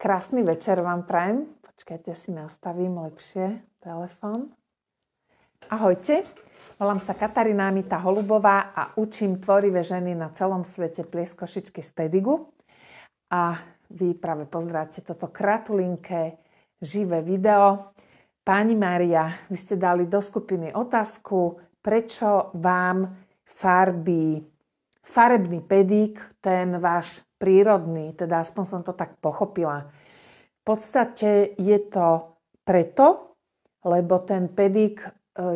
Krásny večer vám prajem. Počkajte, si nastavím lepšie telefon. Ahojte, volám sa Katarína Amita Holubová a učím tvorivé ženy na celom svete plieskošičky z Pedigu. A vy práve pozeráte toto kratulinké živé video. Páni Maria, vy ste dali do skupiny otázku, prečo vám farbí farebný pedík, ten váš prírodný, teda aspoň som to tak pochopila. V podstate je to preto, lebo ten pedík e,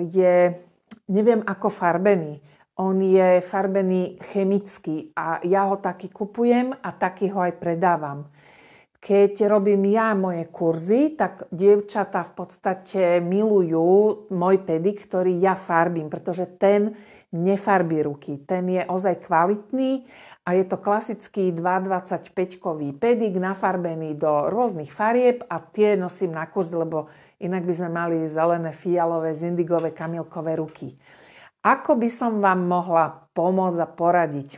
je, neviem ako farbený, on je farbený chemicky a ja ho taký kupujem a taký ho aj predávam. Keď robím ja moje kurzy, tak dievčatá v podstate milujú môj pedik, ktorý ja farbím, pretože ten nefarbí ruky. Ten je ozaj kvalitný a je to klasický 2,25-kový pedik nafarbený do rôznych farieb a tie nosím na kurz, lebo inak by sme mali zelené, fialové, zindigové, kamilkové ruky. Ako by som vám mohla pomôcť a poradiť?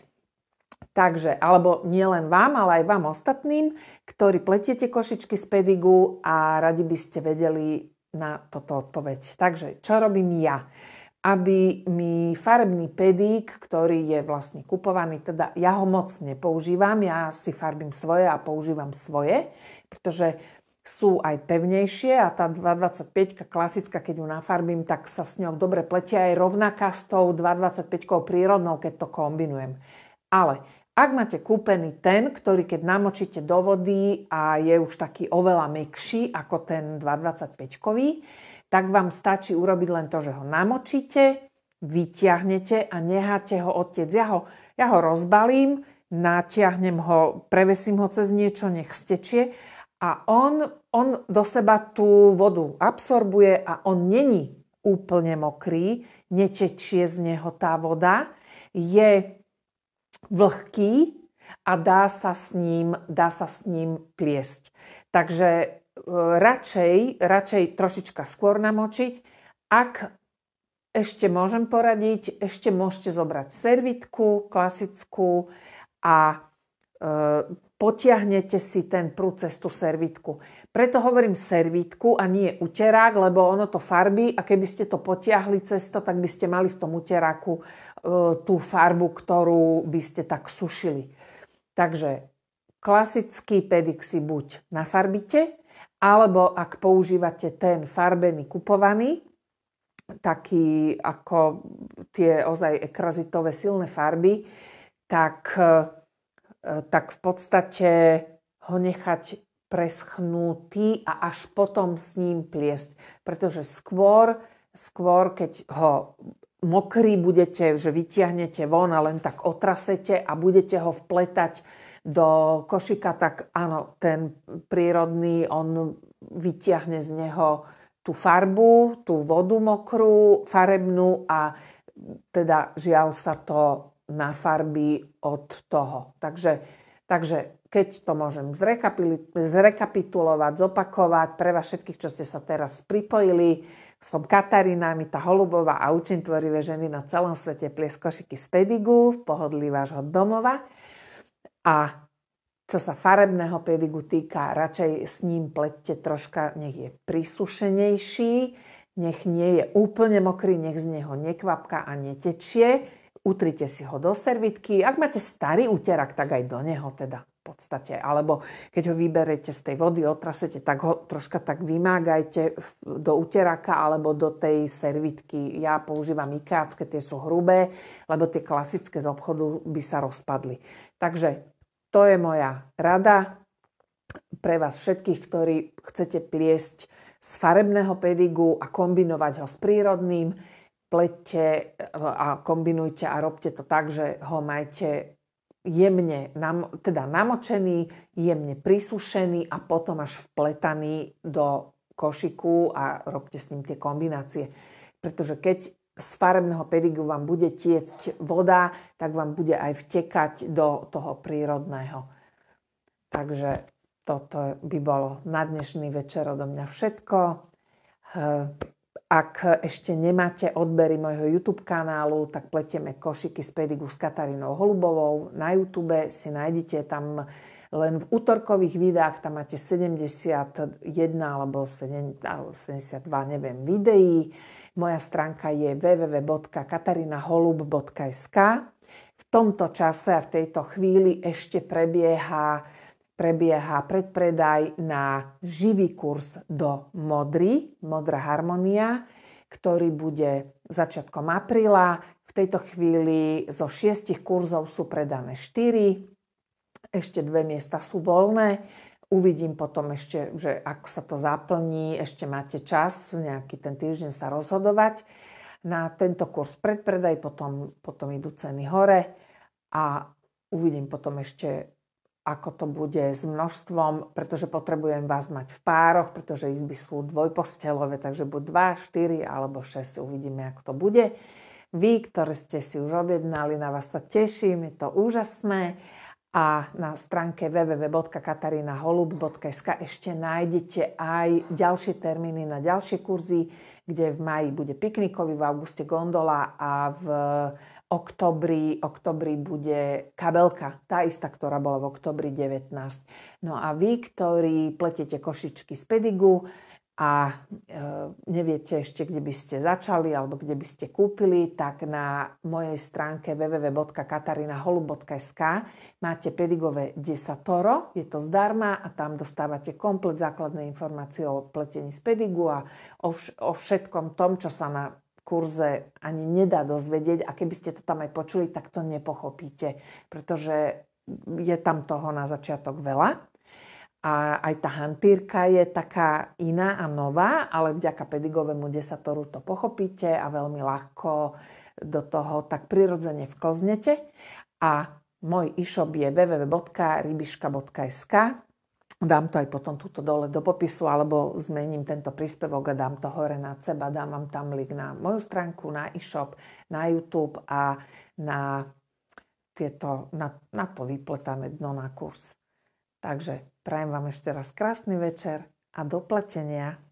Takže, alebo nielen vám, ale aj vám ostatným, ktorí pletiete košičky z pedigu a radi by ste vedeli na toto odpoveď. Takže, čo robím ja? aby mi farebný pedík, ktorý je vlastne kupovaný, teda ja ho moc nepoužívam, ja si farbím svoje a používam svoje, pretože sú aj pevnejšie a tá 225 klasická, keď ju nafarbím, tak sa s ňou dobre pletia aj rovnaká s tou 225 prírodnou, keď to kombinujem. Ale ak máte kúpený ten, ktorý keď namočíte do vody a je už taký oveľa mekší ako ten 225 tak vám stačí urobiť len to, že ho namočíte, vyťahnete a necháte ho odtiec. Ja ho, ja ho rozbalím, natiahnem ho, prevesím ho cez niečo, nech stečie a on, on do seba tú vodu absorbuje a on není úplne mokrý, netečie z neho tá voda, je vlhký a dá sa s ním, dá sa s ním pliesť. Takže radšej, radšej trošička skôr namočiť. Ak ešte môžem poradiť, ešte môžete zobrať servitku klasickú a e, potiahnete si ten prúd cez tú servitku. Preto hovorím servitku a nie uterák, lebo ono to farbí a keby ste to potiahli cez to, tak by ste mali v tom uteráku e, tú farbu, ktorú by ste tak sušili. Takže klasický si buď nafarbite, alebo ak používate ten farbený kupovaný, taký ako tie ozaj ekrazitové silné farby, tak, e, tak v podstate ho nechať preschnutý a až potom s ním pliesť. Pretože skôr, skôr keď ho mokrý budete, že vytiahnete von a len tak otrasete a budete ho vpletať do košika, tak áno, ten prírodný, on vyťahne z neho tú farbu, tú vodu mokrú, farebnú a teda žiaľ sa to na farby od toho. Takže, takže keď to môžem zrekapitulovať, zopakovať pre vás všetkých, čo ste sa teraz pripojili, som Katarína tá Holubová a učím tvorivé ženy na celom svete plieskošiky z Pedigu v pohodlí vášho domova. A čo sa farebného pedigu týka, radšej s ním plete troška, nech je prisušenejší, nech nie je úplne mokrý, nech z neho nekvapka a netečie. Utrite si ho do servitky. Ak máte starý úterak, tak aj do neho teda v podstate. Alebo keď ho vyberete z tej vody, otrasete, tak ho troška tak vymágajte do úteraka alebo do tej servitky. Ja používam ikácké, tie sú hrubé, lebo tie klasické z obchodu by sa rozpadli. Takže to je moja rada pre vás všetkých, ktorí chcete pliesť z farebného pedigu a kombinovať ho s prírodným. Plete e, a kombinujte a robte to tak, že ho majte jemne teda namočený, jemne prisušený a potom až vpletaný do košiku a robte s ním tie kombinácie. Pretože keď z farebného pedigu vám bude tiecť voda, tak vám bude aj vtekať do toho prírodného. Takže toto by bolo na dnešný večer odo mňa všetko. Hm, ak ešte nemáte odbery mojho YouTube kanálu, tak pletieme košiky z pedigu s Katarínou Holubovou. Na YouTube si nájdete tam len v útorkových videách tam máte 71 alebo 72, neviem, videí. Moja stránka je www.katarinaholub.sk. V tomto čase a v tejto chvíli ešte prebieha prebieha predpredaj na živý kurz do Modry, Modrá harmonia, ktorý bude začiatkom apríla. V tejto chvíli zo šiestich kurzov sú predané 4. Ešte dve miesta sú voľné. Uvidím potom ešte, že ako sa to zaplní, ešte máte čas nejaký ten týždeň sa rozhodovať. Na tento kurz predpredaj, potom, potom idú ceny hore a uvidím potom ešte, ako to bude s množstvom, pretože potrebujem vás mať v pároch, pretože izby sú dvojpostelové, takže buď 2, 4 alebo 6, uvidíme, ako to bude. Vy, ktorí ste si už objednali, na vás sa teším, je to úžasné a na stránke www.katarinaholub.sk ešte nájdete aj ďalšie termíny na ďalšie kurzy, kde v maji bude piknikový, v auguste gondola a v oktobri, oktobri bude kabelka, tá istá, ktorá bola v oktobri 19. No a vy, ktorí pletete košičky z pedigu, a e, neviete ešte, kde by ste začali alebo kde by ste kúpili, tak na mojej stránke www.katarina.holub.sk máte pedigové desatoro, je to zdarma a tam dostávate komplet základné informácie o pletení z pedigu a o, vš- o všetkom tom, čo sa na kurze ani nedá dozvedieť a keby ste to tam aj počuli, tak to nepochopíte, pretože je tam toho na začiatok veľa. A aj tá hantírka je taká iná a nová, ale vďaka pedigovému desatoru to pochopíte a veľmi ľahko do toho tak prirodzene vklznete. A môj e-shop je www.rybiška.sk Dám to aj potom túto dole do popisu, alebo zmením tento príspevok a dám to hore na seba. Dám vám tam link na moju stránku, na e-shop, na YouTube a na, tieto, na, na to vypletané dno na kurz. Takže prajem vám ešte raz krásny večer a do pletenia.